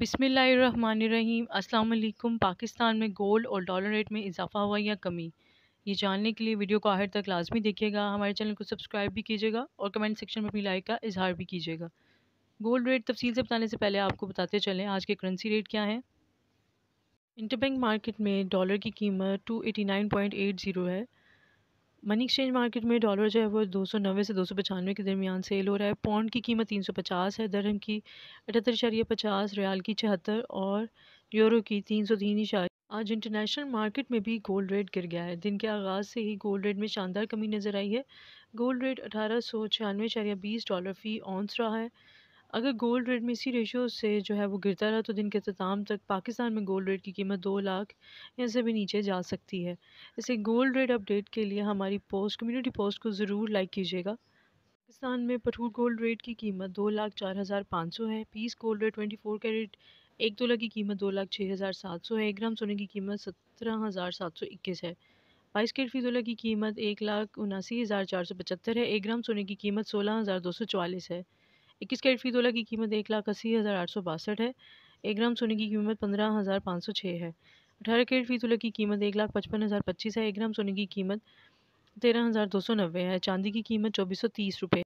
बिसमीम अस्सलाम पाकिस्तान में गोल्ड और डॉलर रेट में इजाफा हुआ या कमी ये जानने के लिए वीडियो को आखिर तक लाजमी देखिएगा हमारे चैनल को सब्सक्राइब भी कीजिएगा और कमेंट सेक्शन में अपनी लाइक का इजहार भी कीजिएगा गोल्ड रेट तफसील से बताने से पहले आपको बताते चलें आज के करेंसी रेट क्या है इंटरबैंक मार्केट में डॉलर की कीमत two eighty nine point eight zero है मनी एक्सचेंज मार्केट में डॉलर जो है वो दो सौ नब्बे से दो सौ पचानवे के दरमियान सेल हो रहा है पौंड की कीमत तीन सौ पचास है दरहम की अठहत्तर इशारिया पचास रियाल की छहत्तर और यूरो की तीन सौ तीन इशारे आज इंटरनेशनल मार्केट में भी गोल्ड रेट गिर गया है दिन के आगाज़ से ही गोल्ड रेट में शानदार कमी नज़र आई है गोल्ड रेट अठारह सौ छियानवे शरिया बीस डॉलर फ़ी ऑनस रहा है अगर गोल्ड रेट में इसी रेशो से जो है वो गिरता रहा तो दिन के अख्ताम तक पाकिस्तान में गोल्ड रेट की कीमत दो लाख या से भी नीचे जा सकती है इसे गोल्ड रेट अपडेट के लिए हमारी पोस्ट कम्युनिटी पोस्ट को ज़रूर लाइक कीजिएगा पाकिस्तान में पठूर गोल्ड रेट की कीमत दो लाख चार हज़ार पाँच सौ है piece gold rate twenty four carat एक तोला की कीमत दो लाख छः हज़ार सात सौ है एक ग्राम सोने की कीमत सत्रह हज़ार सात सौ इक्कीस है बाईस कैरेट तोला की कीमत एक लाख उनासी हज़ार चार सौ पचहत्तर है एक ग्राम सोने की कीमत सोलह हज़ार दो सौ चवालीस है इक्कीस कैरेट फी तोला की कीमत एक लाख अस्सी हज़ार आठ सौ बासठ है एक ग्राम सोने की कीमत पंद्रह हज़ार पाँच सौ छः है अठारह कैरेट फी तोला की कीमत एक लाख पचपन हज़ार पच्चीस है एक ग्राम सोने की कीमत तेरह हज़ार दो सौ नब्बे है चांदी की कीमत चौबीस सौ तीस रुपये